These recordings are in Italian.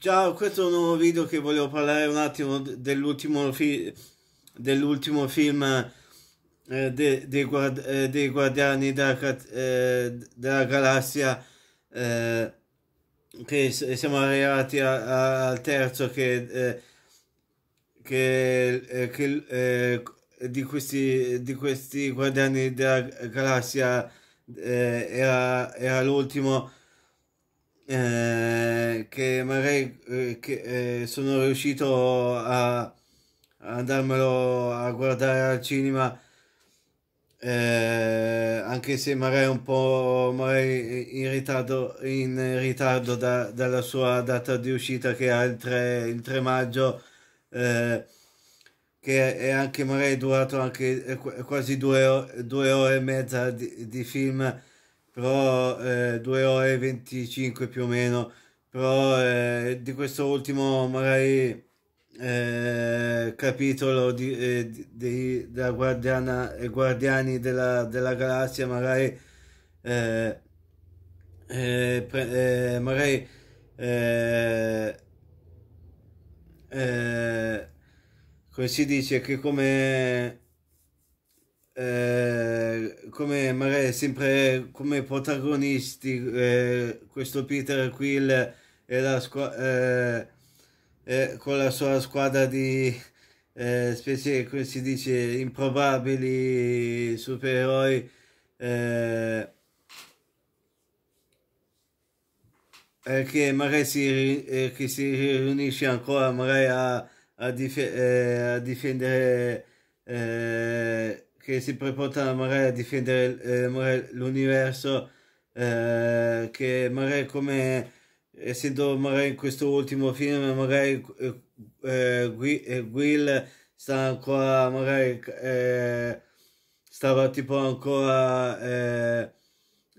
Ciao, questo è un nuovo video che volevo parlare un attimo dell'ultimo, fi dell film eh, dei de guard eh, de Guardiani della, eh, della Galassia eh, che siamo arrivati al terzo che, eh, che, che di, questi, di questi Guardiani della Galassia era, era l'ultimo eh, che magari eh, che, eh, sono riuscito a, a, andarmelo a guardare al cinema eh, anche se magari un po' magari in ritardo, in ritardo da, dalla sua data di uscita che è il 3, il 3 maggio che è anche magari durato anche quasi due, due ore e mezza di, di film però eh, 2 ore e 25 più o meno, però eh, di questo ultimo magari eh, capitolo di, eh, di, della guardiana e eh, guardiani della, della galassia magari eh, eh, pre, eh, magari eh, eh, come si dice che come eh, come magari sempre come protagonisti eh, questo Peter Quill e la squa- eh, eh, con la sua squadra di eh, specie come si dice improbabili supereroi eh, eh, che magari si, che si riunisce ancora magari a, a, dif- a difendere che si preporta magari a difendere eh, l'universo, eh, che magari come essendo magari in questo ultimo film magari eh, eh Gui, eh, Will sta ancora magari eh, stava tipo ancora eh,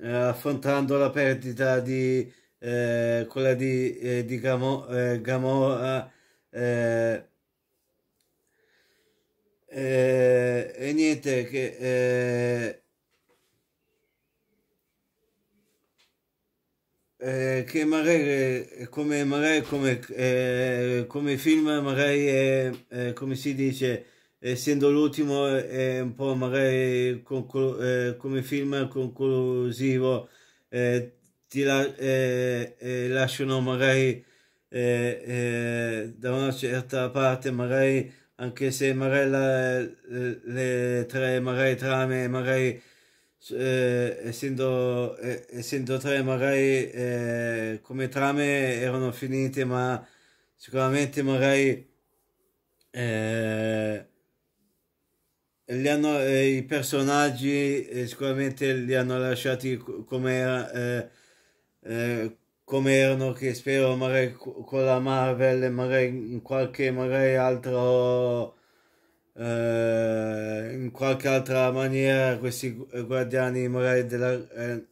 affrontando la perdita di eh, quella di, eh, di Gamo, eh, Gamora niente che eh, eh, che magari eh, come magari come, eh, come film magari eh, come si dice essendo l'ultimo è un po' magari eh, come film conclusivo ti la lasciano magari da una certa parte magari anche se magari la, le tre, magari trame, magari eh, essendo, eh, essendo tre, magari eh, come trame erano finite, ma sicuramente magari eh, li hanno, eh, i personaggi eh, sicuramente li hanno lasciati come era come erano che spero magari con la Marvel magari in qualche magari altro eh, in qualche altra maniera questi guardiani magari della eh,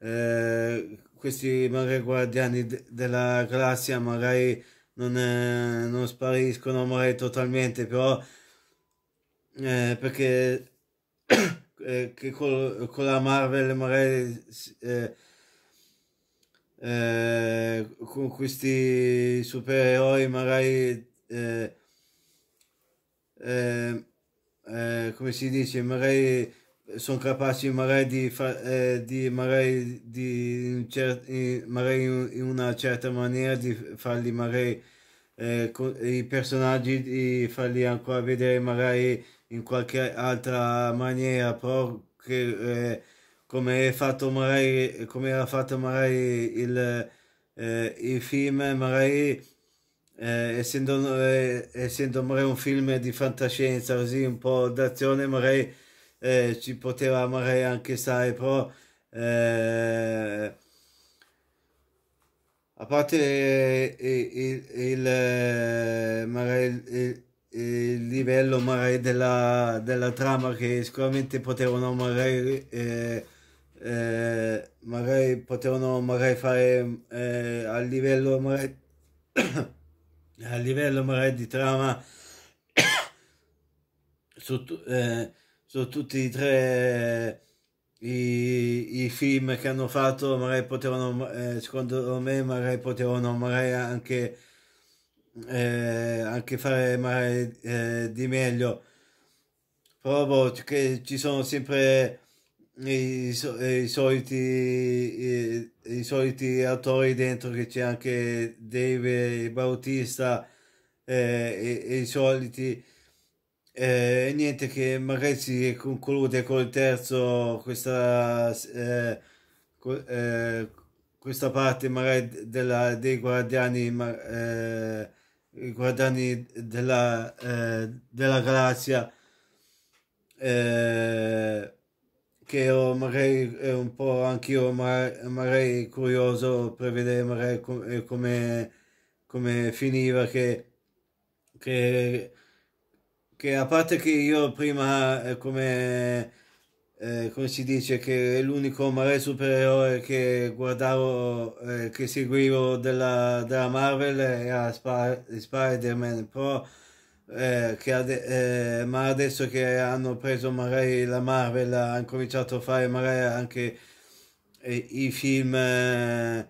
eh, questi magari guardiani de della galassia magari non, eh, non spariscono magari totalmente però eh, perché eh, che con, con, la Marvel magari eh, con questi supereroi magari eh, eh, eh come si dice magari sono capaci magari di, fa, eh, di magari di in, cer- magari in una certa maniera di farli magari con, i personaggi di farli ancora vedere magari in qualche altra maniera però che come, fatto magari, come era fatto magari il, eh, il film, magari eh, essendo, eh, essendo magari un film di fantascienza, così un po' d'azione, magari eh, ci poteva magari anche stare, però eh, a parte il, il, magari il il livello magari della, della trama che sicuramente potevano magari eh, eh, magari potevano magari fare eh, a livello magari a livello magari di trama su, eh, su tutti i tre i, i, film che hanno fatto magari potevano eh, secondo me magari potevano magari anche eh, anche fare magari eh, di meglio proprio boh, che ci sono sempre i, so, i, soliti, i, i, soliti attori dentro che c'è anche Dave Bautista eh, e, e, i soliti eh, niente che magari si conclude col terzo questa eh, co, eh, questa parte magari della, dei guardiani ma, eh, guardiani della, eh, della eh, che ho magari eh, un po' anch'io magari, magari curioso per vedere magari com eh, come, come finiva che, che, che, a parte che io prima eh, come, eh, come si dice che è l'unico magari supereroe che guardavo eh, che seguivo della, della Marvel era Sp- Spider-Man però eh, che ade- eh, ma adesso che hanno preso magari la Marvel, hanno cominciato a fare magari anche eh, i film, eh,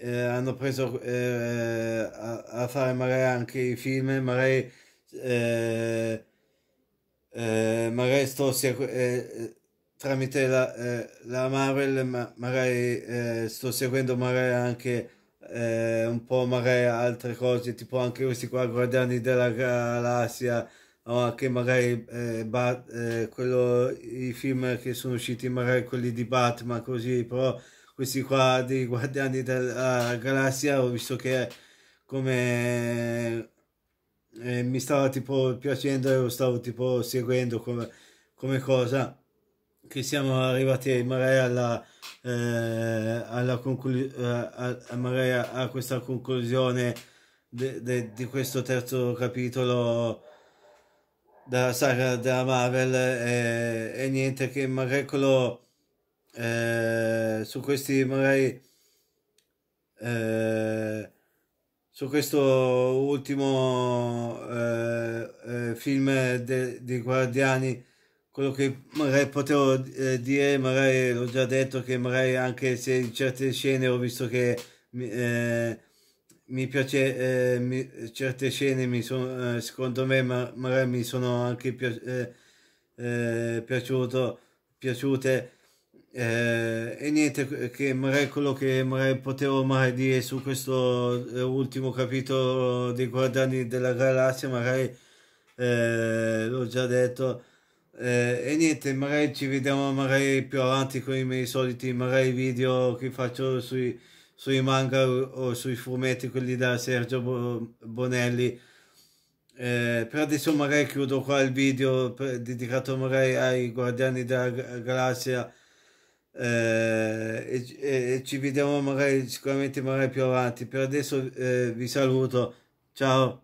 eh, hanno preso eh, a-, a, fare magari anche i film, magari, magari sto sia, tramite la, la Marvel, ma magari sto seguendo magari anche eh, un po' magari altre cose, tipo anche questi qua, Guardiani della Galassia, o anche magari eh, Bat, eh, quello, i film che sono usciti, magari quelli di Batman, così, però questi qua dei Guardiani della Galassia ho visto che come eh, mi stava tipo piacendo e lo stavo tipo seguendo come, come cosa che siamo arrivati a Mare alla, eh, alla conclusione eh, a, a, a, questa conclusione di questo terzo capitolo della saga della Marvel e, e niente che Marecolo eh, su questi magari eh, su questo ultimo eh, eh film di de Guardiani quello che magari potevo eh, dire, magari l'ho già detto che magari anche se in certe scene ho visto che mi, eh, mi piace, eh, mi, certe scene mi sono, eh, secondo me ma, magari mi sono anche pi, eh, eh, piaciuto, piaciute e niente che magari quello che magari potevo mai dire su questo ultimo capitolo dei guardiani della galassia magari l'ho già detto eh, e niente, magari ci vediamo magari più avanti con i miei soliti magari video che faccio sui, sui manga o, sui fumetti, quelli da Sergio Bonelli. Eh, per adesso magari chiudo qua il video per, dedicato magari ai Guardiani della Galassia eh, e, e, ci vediamo magari sicuramente magari più avanti. Per adesso eh, vi saluto, ciao!